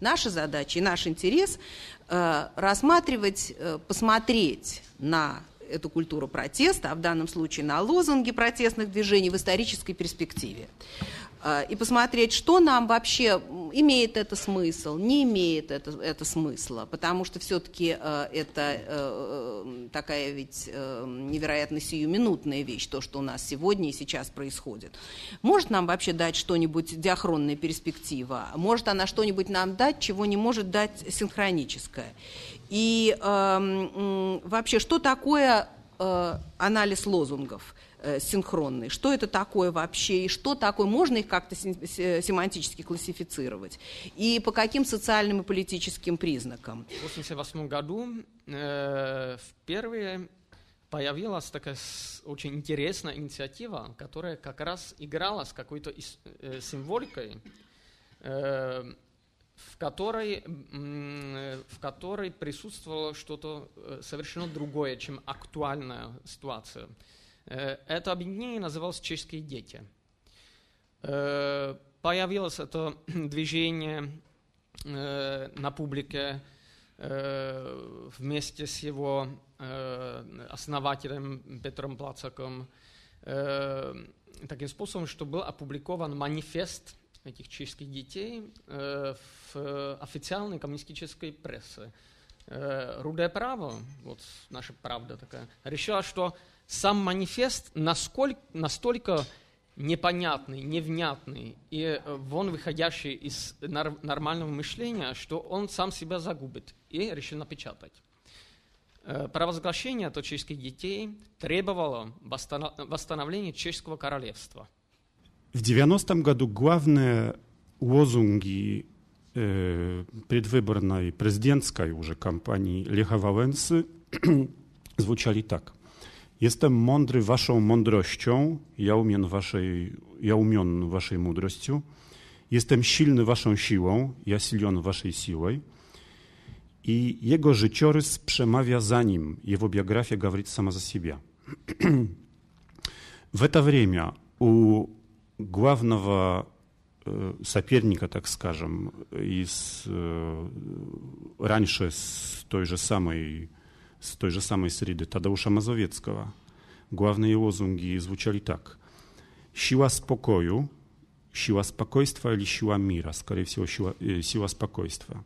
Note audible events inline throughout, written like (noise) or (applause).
Наша задача и наш интерес э, рассматривать, э, посмотреть на эту культуру протеста, а в данном случае на лозунги протестных движений в исторической перспективе. Э, и посмотреть, что нам вообще имеет это смысл, не имеет это, это смысла, потому что все-таки э, это э, э, такая ведь э, невероятно сиюминутная вещь, то, что у нас сегодня и сейчас происходит. Может нам вообще дать что-нибудь диахронная перспектива, может она что-нибудь нам дать, чего не может дать синхроническое. И э, э, вообще, что такое э, анализ лозунгов? Э, синхронный. Что это такое вообще и что такое? Можно их как-то э, семантически классифицировать? И по каким социальным и политическим признакам? В 1988 году э, впервые появилась такая очень интересная инициатива, которая как раз играла с какой-то э, символикой, э, в которой, в которой присутствовало что-то э, совершенно другое, чем актуальная ситуация. Э, это объединение называлось «Чешские дети». Э, появилось это (clears throat) движение э, на публике вместе с его основателем Петром Плацаком таким способом, что был опубликован манифест этих чешских детей в официальной коммунистической прессе. Рудое право, вот наша правда такая, решила, что сам манифест насколько, настолько непонятный, невнятный и э, вон выходящий из нормального мышления, что он сам себя загубит и решил напечатать. Э, провозглашение от чешских детей требовало восстановления чешского королевства. В 90-м году главные лозунги э, предвыборной президентской уже кампании Леха Валенсы (clears throat) звучали так – Jestem mądry waszą mądrością, jałmion waszej, jałmion waszej mądrością. Jestem silny waszą siłą, ja silion waszej siłą. I jego życiorys przemawia za nim, jego biografia mówi sama za siebie. (clears throat) W это время у главного соперника, так скажем, из раньше с той же самой с той же самой среды, Tadeusza Mazowieckiego. Główne lozungi звучали так. сила spokoju, сила спокойства или сила мира, скорее всего, сила, э, сила спокойства.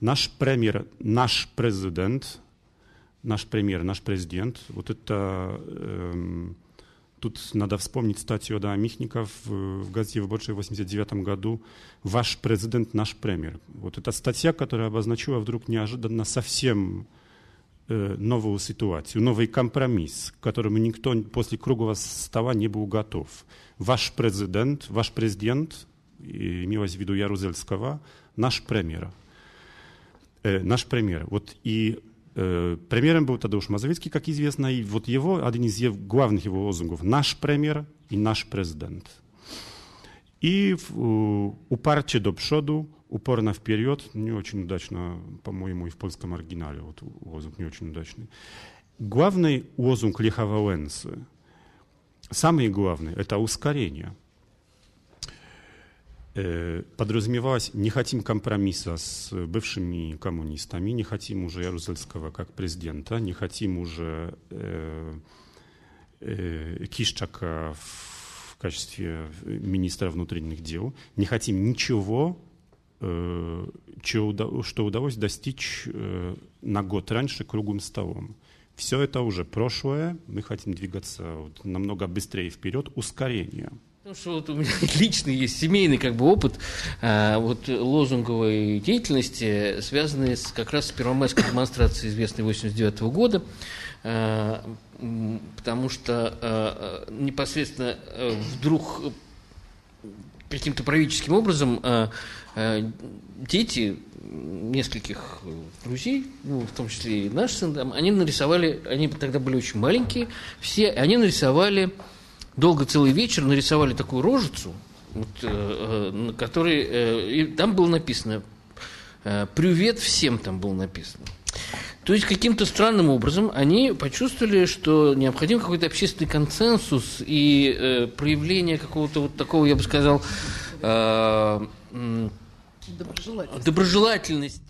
Наш премьер, наш президент, наш премьер, наш президент, вот это... Э, Тут надо вспомнить статью Адама Михника в, в газете «Выборчая» в 89 году «Ваш президент, наш премьер». Вот эта статья, которая обозначила вдруг неожиданно совсем Э, новую ситуацию, новый компромисс, к которому никто после круглого стола не был готов. Ваш президент, ваш президент, имелось в виду Ярузельского, наш премьер. Э, наш премьер. Вот и э, премьером был Тадeusz Мазовецкий, как известно, и вот его, один из главных его лозунгов, наш премьер и наш президент. И э, упарче до пшоду, упорно вперед, не очень удачно, по-моему, и в польском оригинале, вот лозунг не очень удачный. Главный лозунг Леха Валенсы, самый главный, это ускорение. Э, подразумевалось, не хотим компромисса с бывшими коммунистами, не хотим уже Ярузельского как президента, не хотим уже э, э, Кишчака в качестве э, министра внутренних дел, не хотим ничего, э, что удалось достичь э, на год раньше круглым столом. Все это уже прошлое, мы хотим двигаться намного быстрее вперед, ускорение – ну, что вот у меня (laughs) личный есть семейный как бы опыт э, вот лозунговой деятельности, связанный с, как раз с первомайской демонстрацией, известной 89 -го года, э, потому что э, непосредственно э, вдруг каким-то правительским образом э, э, дети нескольких друзей, ну, в том числе и наш сын, там, они нарисовали, они тогда были очень маленькие, все, они нарисовали долго целый вечер нарисовали такую рожицу, вот, э, э, на которой э, и там было написано э, «Привет всем» там было написано. То есть каким-то странным образом они почувствовали, что необходим какой-то общественный консенсус и э, проявление какого-то вот такого, я бы сказал, э, э, доброжелательности. доброжелательности